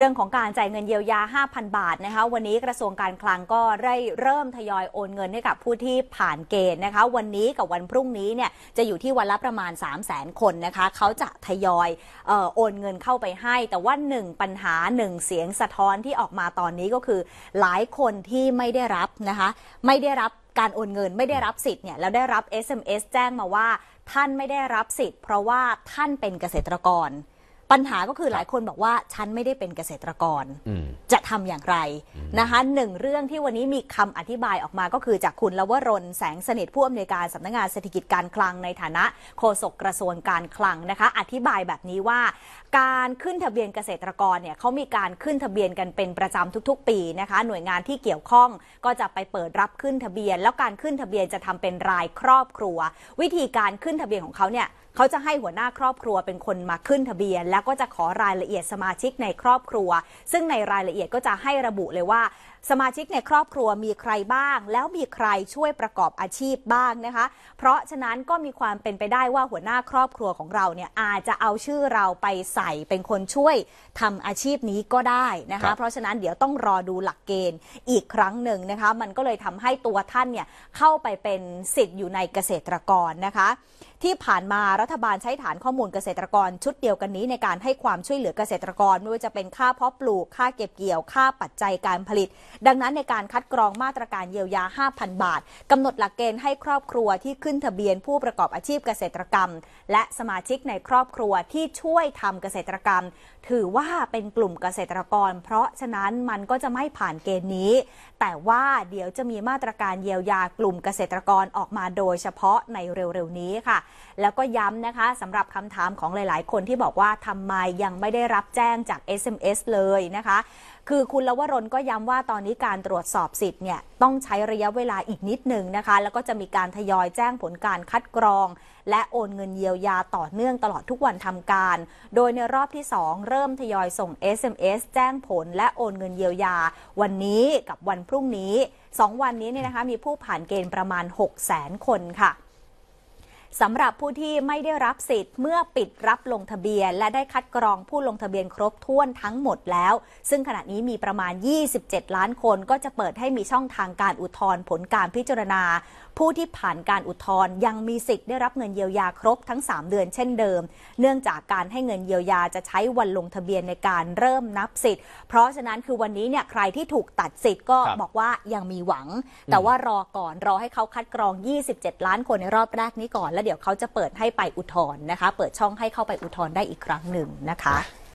เรื่องของการจ่ายเงินเยียวยา 5,000 บาทนะคะ วันนี้กระทรวงการคลังก็ได้เริ่มทยอยโอนเงินให้กับผู้ที่ผ่านเกณฑ์นะคะ วันนี้กับวันพรุ่งนี้เนี่ยจะอยู่ที่วันละประมาณ 3 0 0แสนคนนะคะ เขาจะทยอยออโอนเงินเข้าไปให้ แต่ว่าหนึ่งปัญหาหนึ่งเสียงสะท้อนที่ออกมาตอนนี้ก็คือ หลายคนที่ไม่ได้รับนะคะ ไม่ได้รับการโอนเงินไม่ได้รับสิทธิ์เนี่ยแล้วได้รับ SMS แจ้งมาว่าท่านไม่ได้รับสิทธิ์เพราะว่าท่านเป็นเกษตรกรปัญหาก็คือหลายคนบอกว่าฉันไม่ได้เป็นเกษตรกร จะทำอย่างไรนะคะหนึ่งเรื่องที่วันนี้มีคำอธิบายออกมาก็คือจากคุณลวรนแสงสนิทผู้อำนวยการสำนักงานเศรษฐกิจการคลังในฐานะ โฆษกกระทรวงการคลังนะคะ อธิบายแบบนี้ว่าการขึ้นทะเบียนเกษตรกรเนี่ยเขามีการขึ้นทะเบียนกันเป็นประจำทุกๆ ปีนะคะ หน่วยงานที่เกี่ยวข้อง ก็จะไปเปิดรับขึ้นทะเบียน แล้วการขึ้นทะเบียนจะทำเป็นรายครอบครัว วิธีการขึ้นทะเบียนของเขาเนี่ยเขาจะให้หัวหน้าครอบครัวเป็นคนมาขึ้นทะเบียน แล้วก็จะขอรายละเอียดสมาชิกในครอบครัว ซึ่งในรายละเอียดก็จะให้ระบุเลยว่าสมาชิกในครอบครัวมีใครบ้าง แล้วมีใครช่วยประกอบอาชีพบ้างนะคะ เพราะฉะนั้นก็มีความเป็นไปได้ว่าหัวหน้าครอบครัวของเราเนี่ยอาจจะเอาชื่อเราไปสใส่เป็นคนช่วยทำอาชีพนี้ก็ได้นะคะเพราะฉะนั้นเดี๋ยวต้องรอดูหลักเกณฑ์อีกครั้งหนึ่งนะคะมันก็เลยทำให้ตัวท่านเนี่ยเข้าไปเป็นสิทธิ์อยู่ในเกษตรกรนะคะที่ผ่านมารัฐบาลใช้ฐานข้อมูลเกษตรกรชุดเดียวกันนี้ในการให้ความช่วยเหลือเกษตรกรไม่ว่าจะเป็นค่าเพาะปลูกค่าเก็บเกี่ยวค่าปัจจัยการผลิต ดังนั้นในการคัดกรองมาตรการเยียวยา 5,000 บาทกำหนดหลักเกณฑ์ให้ครอบครัวที่ขึ้นทะเบียนผู้ประกอบอาชีพเกษตรกรรม และสมาชิกในครอบครัวที่ช่วยทำเกษตรกรรม ถือว่าเป็นกลุ่มเกษตรกร เพราะฉะนั้นมันก็จะไม่ผ่านเกณฑ์นี้ แต่ว่าเดี๋ยวจะมีมาตรการเยียวยากลุ่มเกษตรกรออกมาโดย เฉพาะในเร็วๆ นี้ค่ะแล้วก็ย้ำนะคะสำหรับคำถามของหลายๆ คนที่บอกว่าทำไมยังไม่ได้รับแจ้งจาก SMS เลยนะคะ คือคุณลวรนก็ย้ำว่าตอนนี้การตรวจสอบสิทธิ์เนี่ย ต้องใช้ระยะเวลาอีกนิดหนึ่งนะคะ แล้วก็จะมีการทยอยแจ้งผลการคัดกรองและโอนเงินเยียวยาต่อเนื่องตลอดทุกวันทำการ โดยในรอบที่ 2 เริ่มทยอยส่ง SMS แจ้งผลและโอนเงินเยียวยา วันนี้กับวันพรุ่งนี้ 2 วันนี้เนี่ยนะคะ มีผู้ผ่านเกณฑ์ประมาณ 6 0 0 0 0 0คนค่ะสำหรับผู้ที่ไม่ได้รับสิทธิ์เมื่อปิดรับลงทะเบียน และได้คัดกรองผู้ลงทะเบียนครบถ้วนทั้งหมดแล้ว ซึ่งขณะนี้มีประมาณ 27 ล้านคนก็จะเปิดให้มีช่องทางการอุทธรณ์ผลการพิจารณา ผู้ที่ผ่านการอุทธรณ์ยังมีสิทธิ์ได้รับเงินเยียวยาครบทั้ง 3 เดือนเช่นเดิม เนื่องจากการให้เงินเยียวยาจะใช้วันลงทะเบียนในการเริ่มนับสิทธิ์เพราะฉะนั้นคือวันนี้เนี่ยใครที่ถูกตัดสิทธิ์ก็บอกว่ายังมีหวัง แต่ว่ารอก่อนรอให้เขาคัดกรอง 27 ล้านคนในรอบแรกนี้ก่อนแล้วเดี๋ยวเขาจะเปิดให้ไปอุทธรณ์นะคะ เปิดช่องให้เข้าไปอุทธรณ์ได้อีกครั้งหนึ่งนะคะ